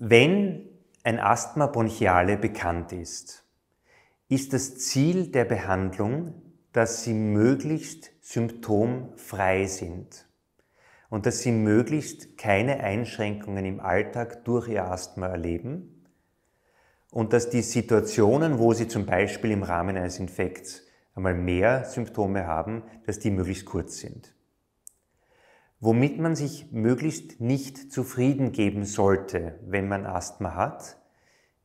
Wenn ein Asthma bronchiale bekannt ist, ist das Ziel der Behandlung, dass sie möglichst symptomfrei sind und dass sie möglichst keine Einschränkungen im Alltag durch ihr Asthma erleben und dass die Situationen, wo sie zum Beispiel im Rahmen eines Infekts einmal mehr Symptome haben, dass die möglichst kurz sind womit man sich möglichst nicht zufrieden geben sollte, wenn man Asthma hat,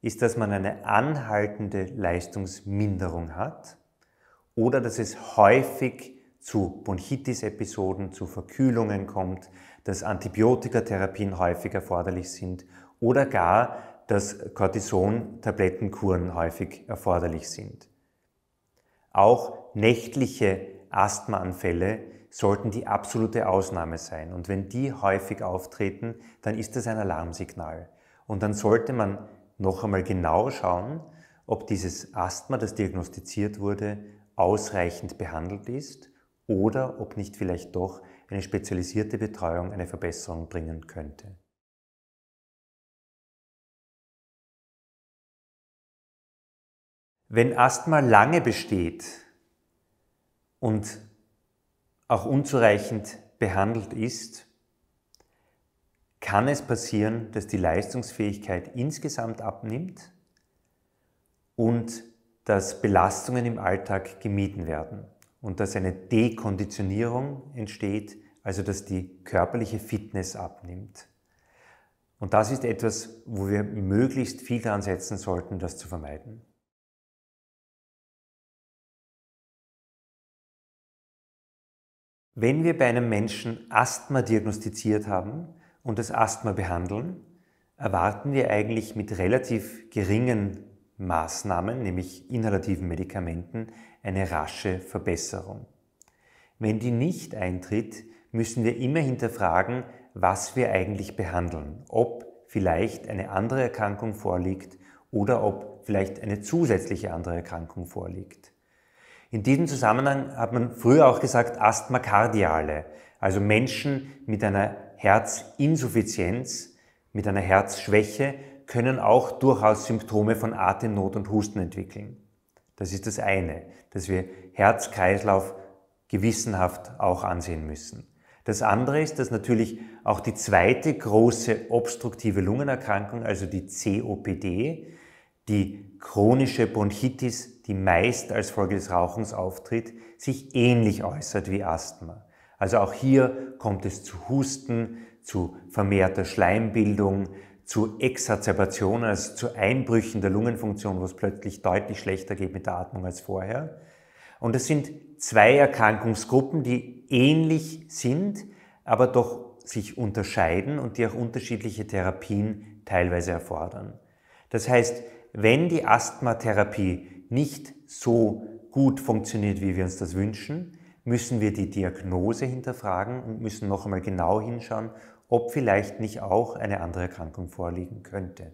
ist, dass man eine anhaltende Leistungsminderung hat oder dass es häufig zu Bronchitis-Episoden, zu Verkühlungen kommt, dass Antibiotikatherapien häufig erforderlich sind oder gar, dass Cortison-Tablettenkuren häufig erforderlich sind. Auch nächtliche Asthmaanfälle sollten die absolute Ausnahme sein. Und wenn die häufig auftreten, dann ist das ein Alarmsignal. Und dann sollte man noch einmal genau schauen, ob dieses Asthma, das diagnostiziert wurde, ausreichend behandelt ist oder ob nicht vielleicht doch eine spezialisierte Betreuung eine Verbesserung bringen könnte. Wenn Asthma lange besteht, und auch unzureichend behandelt ist, kann es passieren, dass die Leistungsfähigkeit insgesamt abnimmt und dass Belastungen im Alltag gemieden werden und dass eine Dekonditionierung entsteht, also dass die körperliche Fitness abnimmt. Und das ist etwas, wo wir möglichst viel dran setzen sollten, das zu vermeiden. Wenn wir bei einem Menschen Asthma diagnostiziert haben und das Asthma behandeln, erwarten wir eigentlich mit relativ geringen Maßnahmen, nämlich inhalativen Medikamenten, eine rasche Verbesserung. Wenn die nicht eintritt, müssen wir immer hinterfragen, was wir eigentlich behandeln, ob vielleicht eine andere Erkrankung vorliegt oder ob vielleicht eine zusätzliche andere Erkrankung vorliegt. In diesem Zusammenhang hat man früher auch gesagt Asthma kardiale, also Menschen mit einer Herzinsuffizienz, mit einer Herzschwäche können auch durchaus Symptome von Atemnot und Husten entwickeln. Das ist das eine, dass wir Herzkreislauf gewissenhaft auch ansehen müssen. Das andere ist, dass natürlich auch die zweite große obstruktive Lungenerkrankung, also die COPD, die chronische Bronchitis, die meist als Folge des Rauchens auftritt, sich ähnlich äußert wie Asthma. Also auch hier kommt es zu Husten, zu vermehrter Schleimbildung, zu Exazerbationen, also zu Einbrüchen der Lungenfunktion, wo es plötzlich deutlich schlechter geht mit der Atmung als vorher. Und es sind zwei Erkrankungsgruppen, die ähnlich sind, aber doch sich unterscheiden und die auch unterschiedliche Therapien teilweise erfordern. Das heißt, wenn die Asthmatherapie nicht so gut funktioniert, wie wir uns das wünschen, müssen wir die Diagnose hinterfragen und müssen noch einmal genau hinschauen, ob vielleicht nicht auch eine andere Erkrankung vorliegen könnte.